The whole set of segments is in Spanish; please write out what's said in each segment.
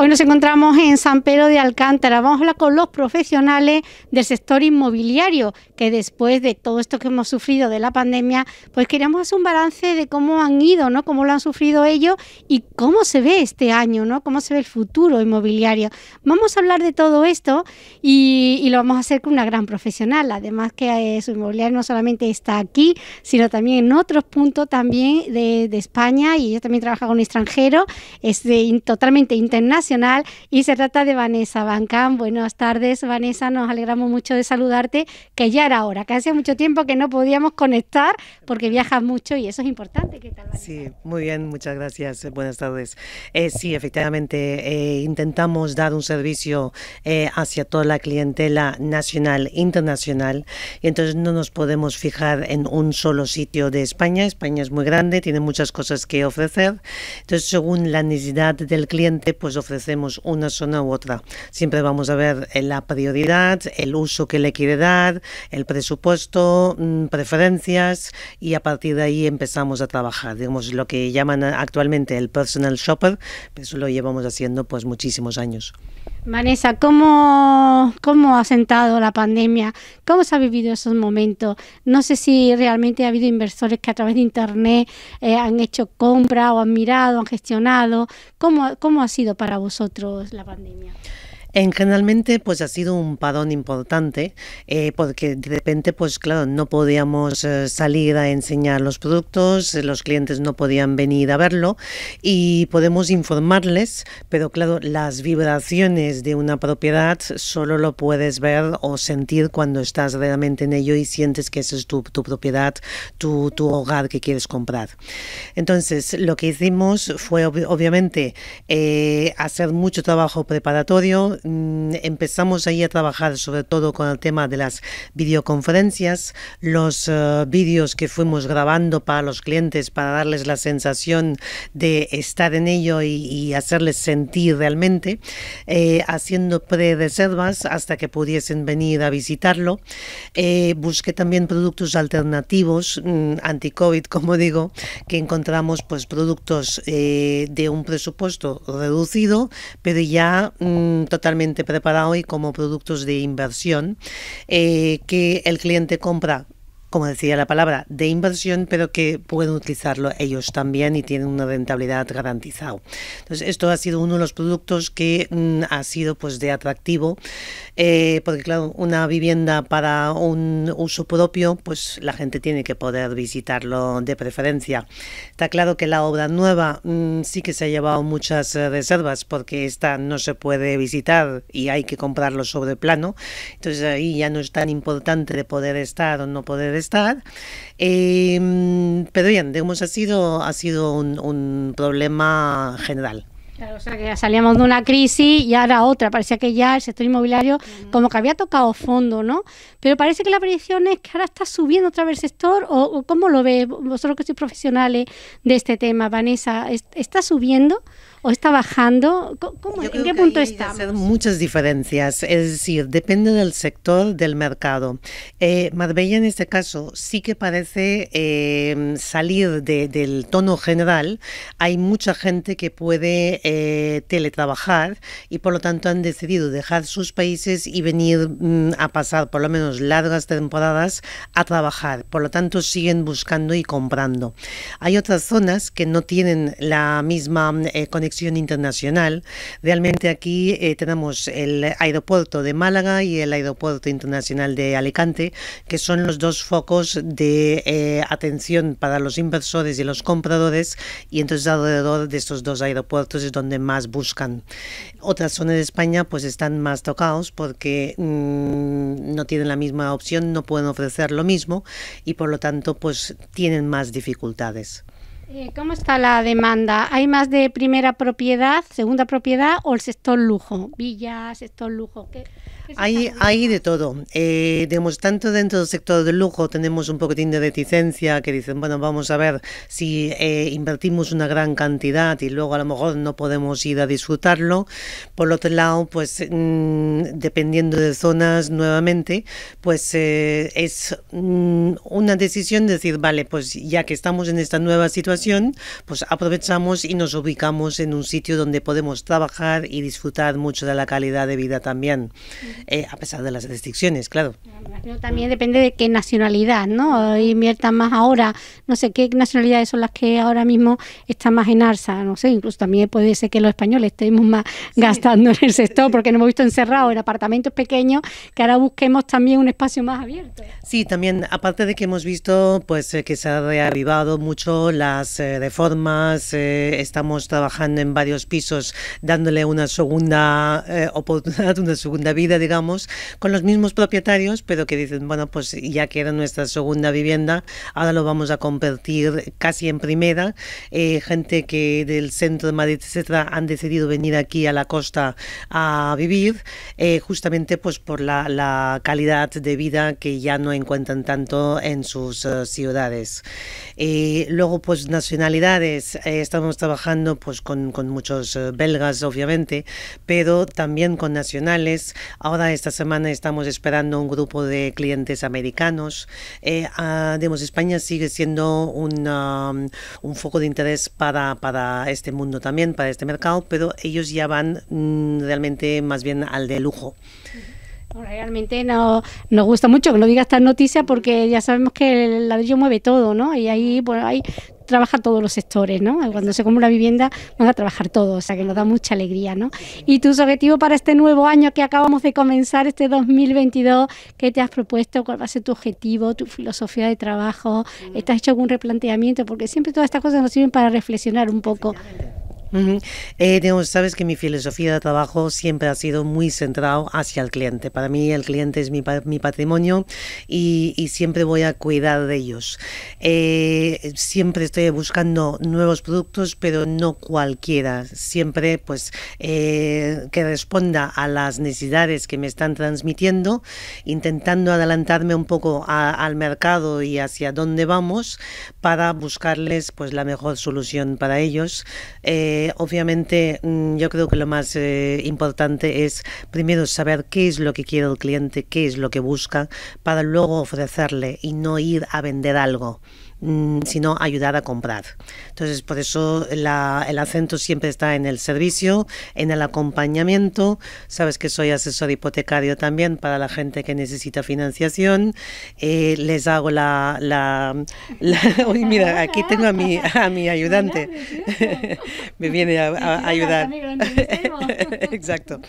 Hoy nos encontramos en San Pedro de Alcántara. Vamos a hablar con los profesionales del sector inmobiliario, que después de todo esto que hemos sufrido de la pandemia, pues queríamos hacer un balance de cómo han ido, ¿no? Cómo lo han sufrido ellos y cómo se ve este año, ¿no? Cómo se ve el futuro inmobiliario. Vamos a hablar de todo esto y, lo vamos a hacer con una gran profesional. Además que eh, su inmobiliario no solamente está aquí, sino también en otros puntos también de, España y ella también trabaja con extranjeros. Es totalmente internacional y se trata de Vanessa Bancam... Buenas tardes, Vanessa, nos alegramos mucho de saludarte, que ya era hora, que hace mucho tiempo que no podíamos conectar porque viajas mucho y eso es importante. ¿Qué tal, Sí, muy bien, muchas gracias, eh, buenas tardes. Eh, sí, efectivamente, eh, intentamos dar un servicio hacia toda la clientela nacional, internacional, y entonces no nos podemos fijar en un solo sitio de España. España es muy grande, tiene muchas cosas que ofrecer, entonces según la necesidad del cliente, pues ofrecemos una zona u otra. Siempre vamos a ver eh, la prioridad, el uso que le quiere dar, el presupuesto, mm, preferencias y a partir de ahí empezamos a trabajar. Digamos lo que llaman eh, actualmente el personal shopper, pero eso lo llevamos haciendo pues muchísimos años. Vanessa, ¿cómo, ¿cómo ha sentado la pandemia? ¿Cómo se ha vivido esos momentos? No sé si realmente ha habido inversores que a través de Internet eh, han hecho compra o han mirado, han gestionado. ¿Cómo, ¿Cómo ha sido para vosotros la pandemia? En generalmente, pues ha sido un padón importante, eh, porque de repente, pues claro, no podíamos eh, salir a enseñar los productos, eh, los clientes no podían venir a verlo y podemos informarles, pero claro, las vibraciones de una propiedad solo lo puedes ver o sentir cuando estás realmente en ello y sientes que esa es tu, propiedad, tu, hogar que quieres comprar. Entonces, lo que hicimos fue, obviamente, hacer mucho trabajo preparatorio, Mm, empezamos ahí a trabajar sobre todo con el tema de las videoconferencias, los eh, vídeos que fuimos grabando para los clientes para darles la sensación de estar en ello y, hacerles sentir realmente, eh, haciendo pre-reservas hasta que pudiesen venir a visitarlo. Eh, busqué también productos alternativos, mm, anti-COVID, como digo, que encontramos pues productos de un presupuesto reducido, pero ya mm, totalmente preparado y como productos de inversión eh, que el cliente compra como decía la palabra, de inversión, pero que pueden utilizarlo ellos también y tienen una rentabilidad garantizada. Entonces, esto ha sido uno de los productos que mm, ha sido pues de atractivo, eh, porque claro, una vivienda para un uso propio, pues la gente tiene que poder visitarlo de preferencia. Está claro que la obra nueva mm, sí que se ha llevado muchas reservas, porque esta no se puede visitar y hay que comprarlo sobre plano, entonces ahí ya no es tan importante de poder estar o no poder estar. Em, pero bien, digamos, ha sido, ha sido un, problema general. Claro, o sea que salíamos de una crisis y ahora otra. Parecía que ya el sector inmobiliario como que había tocado fondo, ¿no? Pero parece que la predicción es que ahora está subiendo otra vez el sector. ¿O, o cómo lo ves vosotros que sois profesionales de este tema, Vanessa? ¿Está subiendo? o está bajando? ¿En qué punto está? Muchas diferencias, es decir, depende del sector del mercado. Eh, Marbella en este caso sí que parece em, salir del tono general. Hay mucha gente que puede eh, teletrabajar y por lo tanto han decidido dejar sus países y venir mm, a pasar por lo menos largas temporadas a trabajar. Por lo tanto siguen buscando y comprando. Hay otras zonas que no tienen la misma conexión eh, internacional. Realmente aquí eh, tenemos el aeropuerto de Málaga y el aeropuerto internacional de Alicante, que son los dos focos de eh, atención para los inversores y los compradores, y entonces alrededor de estos dos aeropuertos es donde más buscan. Otras zonas de España pues están más tocados porque mm, no tienen la misma opción, no pueden ofrecer lo mismo y por lo tanto pues tienen más dificultades. Eh, ¿Cómo está la demanda? ¿Hay más de primera propiedad, segunda propiedad o el sector lujo? Villas, sector lujo. Hay, de todo. Eh, tanto dentro del sector del lujo tenemos un poquitín de reticencia que dicen, bueno, vamos a ver si eh, invertimos una gran cantidad y luego a lo mejor no podemos ir a disfrutarlo. Por otro lado, pues mm, dependiendo de zonas nuevamente, pues eh, es mm, una decisión decir, vale, pues ya que estamos en esta nueva situación, pues aprovechamos y nos ubicamos en un sitio donde podemos trabajar y disfrutar mucho de la calidad de vida también. Eh, a pesar de las restricciones, claro. también depende de qué nacionalidad, ¿no? Inviertan más ahora, no sé qué nacionalidades son las que ahora mismo están más en arsa, no sé, incluso también puede ser que los españoles estemos más gastando en el sector porque nos hemos visto encerrados en apartamentos pequeños, que ahora busquemos también un espacio más abierto. Sí, también, aparte de que hemos visto pues eh, que se ha reavivado mucho las eh, reformas, estamos trabajando en varios pisos dándole una segunda oportunidad, una segunda vida, con los mismos propietarios, pero que dicen, bueno, pues ya que era nuestra segunda vivienda, ahora lo vamos a convertir casi en primera. Eh, gente que del centro de Madrid, etcétera, han decidido venir aquí a la costa a vivir, eh, justamente pues por la, calidad de vida que ya no encuentran tanto en sus eh, ciudades. luego, pues nacionalidades, estamos trabajando pues con, con muchos belgas, obviamente, pero también con nacionales. Ahora esta semana estamos esperando un grupo de clientes americanos. Eh, España sigue siendo un, um, un foco de interés para, para, este mundo también, para este mercado, pero ellos ya van mm, realmente más bien al de lujo. Realmente no, nos gusta mucho que lo diga esta noticia porque ya sabemos que el ladrillo mueve todo, ¿no? Y ahí, bueno, hay trabaja todos los sectores, ¿no? Cuando se compra una vivienda van a trabajar todos, o sea que nos da mucha alegría, ¿no? Y tus objetivos para este nuevo año que acabamos de comenzar, este 2022, ¿qué te has propuesto? ¿Cuál va a ser tu objetivo, tu filosofía de trabajo? ¿Estás hecho algún replanteamiento? Porque siempre todas estas cosas nos sirven para reflexionar un poco. Eh, sabes que mi filosofía de trabajo siempre ha sido muy centrado hacia el cliente. Para mí el cliente es mi, patrimonio y, siempre voy a cuidar de ellos. Eh, siempre estoy buscando nuevos productos, pero no cualquiera. Siempre pues eh, que responda a las necesidades que me están transmitiendo, intentando adelantarme un poco al mercado y hacia dónde vamos para buscarles pues la mejor solución para ellos obviamente, mm, yo creo que lo más eh, importante es primero saber qué es lo que quiere el cliente, qué es lo que busca, para luego ofrecerle y no ir a vender algo. Mm, sino ayudar a comprar. Entonces, por eso el acento siempre está en el servicio, en el acompañamiento. Sabes que soy asesor hipotecario también para la gente que necesita financiación. Eh, les hago la... mira, aquí tengo a mi, a mi ayudante. Me viene a, ayudar. Exacto.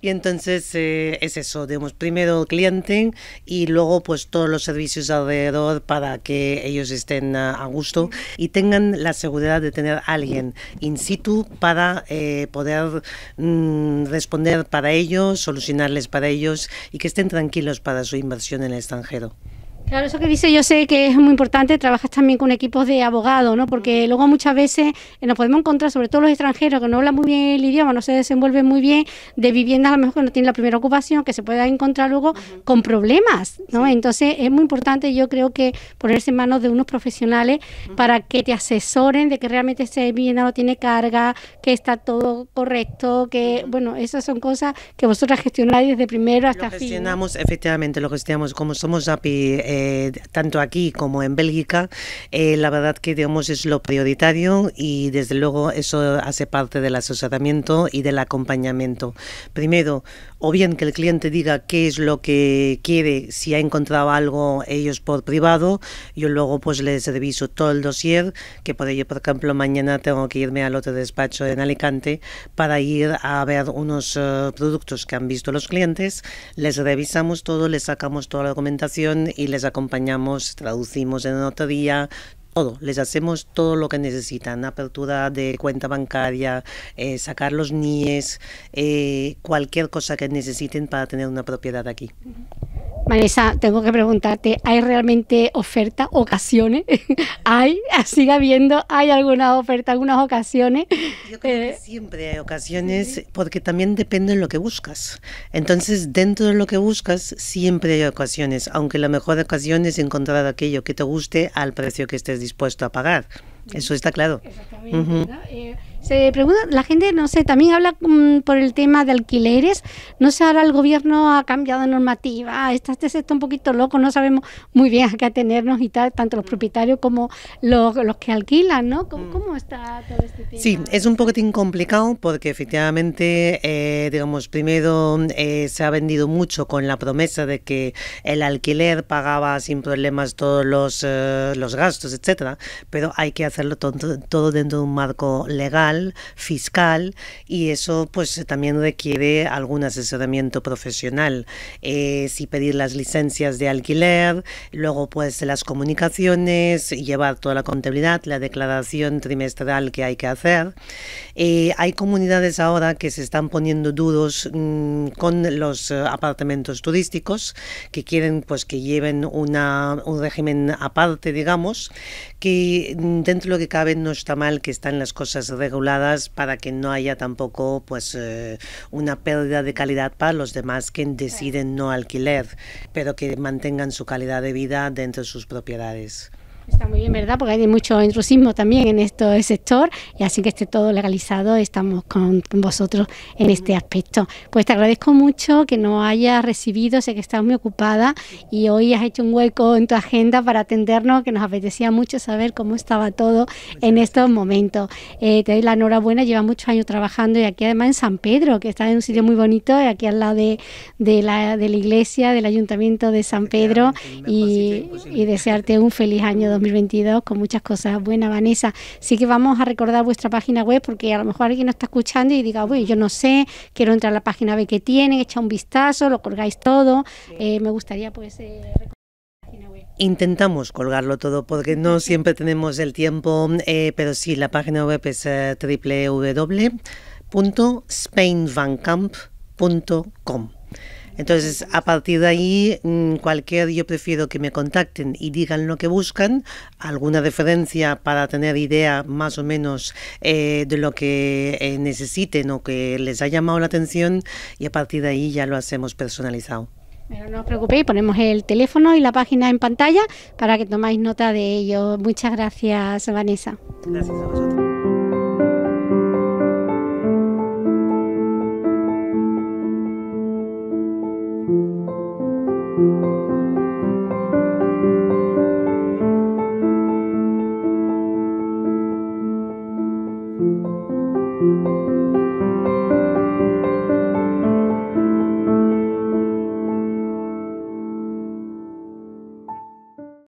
Y entonces eh, es eso, digamos, primero cliente y luego pues todos los servicios alrededor para que ellos estén a ah, gusto y tengan la seguridad de tener a alguien in situ para eh, poder mm, responder para ellos, solucionarles para ellos y que estén tranquilos para su inversión en el extranjero. Claro, eso que dice yo sé que es muy importante, trabajar también con equipos de abogados, ¿no? Porque luego muchas veces eh, nos podemos encontrar, sobre todo los extranjeros que no hablan muy bien el idioma, no se desenvuelven muy bien, de viviendas a lo mejor que no tienen la primera ocupación, que se pueda encontrar luego con problemas, ¿no? Entonces es muy importante, yo creo que ponerse en manos de unos profesionales para que te asesoren de que realmente esa vivienda no tiene carga, que está todo correcto, que, bueno, esas son cosas que vosotras gestionáis desde primero hasta gestionamos, fin. efectivamente, lo gestionamos como somos API. Eh, tanto aquí como en Bélgica, eh, la verdad que digamos es lo prioritario y desde luego eso hace parte del asesoramiento y del acompañamiento. Primero, o bien que el cliente diga qué es lo que quiere, si ha encontrado algo ellos por privado, yo luego pues les reviso todo el dossier, que por ello, por ejemplo, mañana tengo que irme al otro despacho en Alicante para ir a ver unos eh, productos que han visto los clientes, les revisamos todo, les sacamos toda la documentación y les acompañamos, traducimos en día les hacemos todo lo que necesitan, apertura de cuenta bancaria, eh, sacar los NIES, eh, cualquier cosa que necesiten para tener una propiedad aquí. Vanessa, tengo que preguntarte, ¿hay realmente oferta, ocasiones? ¿Hay? ¿Sigue habiendo? ¿Hay alguna oferta, algunas ocasiones? Yo creo eh, siempre hay ocasiones porque también depende de lo que buscas. Entonces, dentro de lo que buscas, siempre hay ocasiones, aunque la mejor ocasión es encontrar aquello que te guste al precio que estés dispuesto a pagar. Eso está claro. Se pregunta, la gente, no sé, también habla mm, por el tema de alquileres. No sé, ahora el gobierno ha cambiado normativa, está este sector un poquito loco, no sabemos muy bien a qué atenernos y tal, tanto los mm. propietarios como los, que alquilan, ¿no? Mm. ¿Cómo, está todo este tema? Sí, es un poquitín complicado porque efectivamente, eh, digamos, primero eh, se ha vendido mucho con la promesa de que el alquiler pagaba sin problemas todos los, eh, los gastos, etcétera, pero hay que hacerlo todo dentro de un marco legal fiscal, y eso pues también requiere algún asesoramiento profesional. Eh, si pedir las licencias de alquiler, luego pues las comunicaciones, llevar toda la contabilidad, la declaración trimestral que hay que hacer. Eh, hay comunidades ahora que se están poniendo duros mm, con los eh, apartamentos turísticos, que quieren pues que lleven una, un régimen aparte, digamos, que mm, dentro de lo que cabe no está mal que están las cosas reguladas para que no haya tampoco pues eh, una pérdida de calidad para los demás que deciden no alquiler, pero que mantengan su calidad de vida dentro de sus propiedades. Está muy bien, ¿verdad? Porque hay mucho intrusismo también en este sector y así que esté todo legalizado, estamos con vosotros en este aspecto. Pues te agradezco mucho que nos hayas recibido, sé que estás muy ocupada y hoy has hecho un hueco en tu agenda para atendernos, que nos apetecía mucho saber cómo estaba todo en estos momentos. Eh, te doy la enhorabuena, lleva muchos años trabajando y aquí además en San Pedro, que está en un sitio muy bonito, aquí al lado de, la, de la iglesia, del ayuntamiento de San Pedro y, pues, y desearte un feliz año 2022 con muchas cosas buenas, Vanessa. Sí que vamos a recordar vuestra página web porque a lo mejor alguien nos está escuchando y diga, bueno, yo no sé, quiero entrar a la página web que tiene, echa un vistazo, lo colgáis todo. Eh, me gustaría pues... Eh, Intentamos colgarlo todo porque no siempre tenemos el tiempo, eh, pero sí, la página web es eh, www.spainvancamp.com. Entonces, a partir de ahí, mm, cualquier, yo prefiero que me contacten y digan lo que buscan, alguna referencia para tener idea más o menos eh, de lo que eh, necesiten o que les ha llamado la atención y a partir de ahí ya lo hacemos personalizado. Pero no os preocupéis, ponemos el teléfono y la página en pantalla para que tomáis nota de ello. Muchas gracias, Vanessa. Gracias a vosotros.